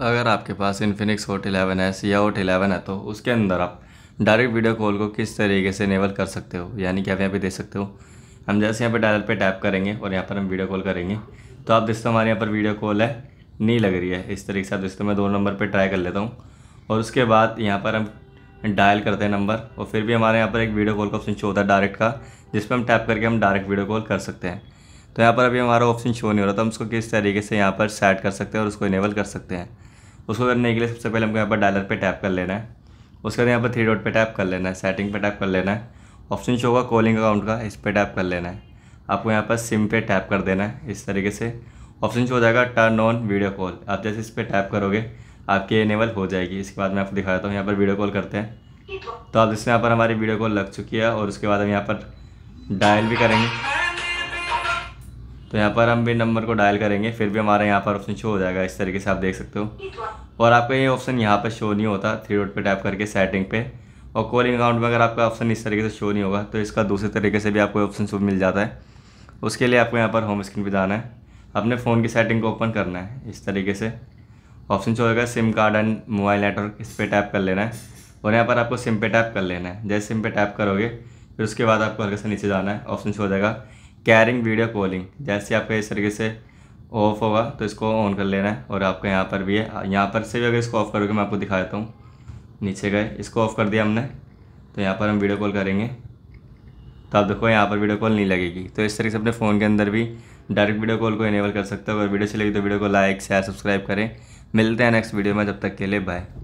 अगर आपके पास Infinix vote eleven है सिया वोट इलेवन है तो उसके अंदर आप डायरेक्ट वीडियो कॉल को किस तरीके से इनेबल कर सकते हो यानी कि आप यहाँ पे देख सकते हो हम जैसे यहाँ पे डायल पे टैप करेंगे और यहाँ पर हम वीडियो कॉल करेंगे तो आप देखते हमारे यहाँ पर वीडियो कॉल है नहीं लग रही है इस तरीके से आप देखते मैं दो नंबर पर ट्राई कर लेता हूँ और उसके बाद यहाँ पर हम डायल करते हैं नंबर और फिर भी हमारे यहाँ पर एक वीडियो कॉल का ऑप्शन शो होता है डायरेक्ट का जिस पर हम टैप करके हम डायरेक्ट वीडियो कॉल कर सकते हैं तो यहाँ पर अभी हमारा ऑप्शन शो नहीं हो रहा था तो हम उसको किस तरीके से यहाँ पर सेट कर सकते हैं और उसको इनेबल कर सकते हैं उसको करने के लिए सबसे पहले हमको यहाँ पर डायलर पे टैप कर लेना है उसके बाद यहाँ पर थ्री डॉट पे टैप कर लेना है सेटिंग पे टैप कर लेना है ऑप्शन शो होगा कॉलिंग अकाउंट का इस पर टैप कर लेना है आपको यहाँ पर सिम पे टैप कर देना है इस तरीके से ऑप्शन शो हो जाएगा टर्न ऑन वीडियो कॉल आप जैसे इस पर टैप करोगे आपकी इनेबल हो जाएगी इसके बाद मैं आपको दिखा देता हूँ यहाँ पर वीडियो कॉल करते हैं तो आप जिससे यहाँ पर हमारी वीडियो कॉल लग चुकी है और उसके बाद हम यहाँ पर डायल भी करेंगे तो यहाँ पर हम भी नंबर को डायल करेंगे फिर भी हमारा यहाँ पर ऑप्शन शो हो जाएगा इस तरीके से आप देख सकते हो और आपका ये ऑप्शन यहाँ पर शो नहीं होता थ्री रोड पर टैप करके सेटिंग पे और कॉलिंग अकाउंट में अगर आपका ऑप्शन इस तरीके से शो नहीं होगा तो इसका दूसरे तरीके से भी आपको ऑप्शन शो मिल जाता है उसके लिए आपको यहाँ पर होम स्क्रीन पर जाना है अपने फ़ोन की सेटिंग को ओपन करना है इस तरीके से ऑप्शन शो होगा SIM card and mobile network इस पर टैप कर लेना है और यहाँ पर आपको सिम पे टैप कर लेना है जैसे सिम पे टैप करोगे फिर उसके बाद आपको हल्के से नीचे जाना है ऑप्शन शो हो जाएगा कैरिंग वीडियो कॉलिंग जैसे आपका इस तरीके से ऑफ होगा तो इसको ऑन कर लेना है और आपका यहाँ पर भी है यहाँ पर से भी अगर इसको ऑफ़ करोगे मैं आपको दिखा देता हूँ नीचे गए इसको ऑफ़ कर दिया हमने तो यहाँ पर हम वीडियो कॉल करेंगे तो आप देखो यहाँ पर वीडियो कॉल नहीं लगेगी तो इस तरीके से अपने फ़ोन के अंदर भी डायरेक्ट वीडियो कॉल को इनेबल कर सकते हो अगर वीडियो अच्छी लगी तो वीडियो को लाइक शेयर सब्सक्राइब करें मिलते हैं नेक्स्ट वीडियो में जब तक के लिए बाय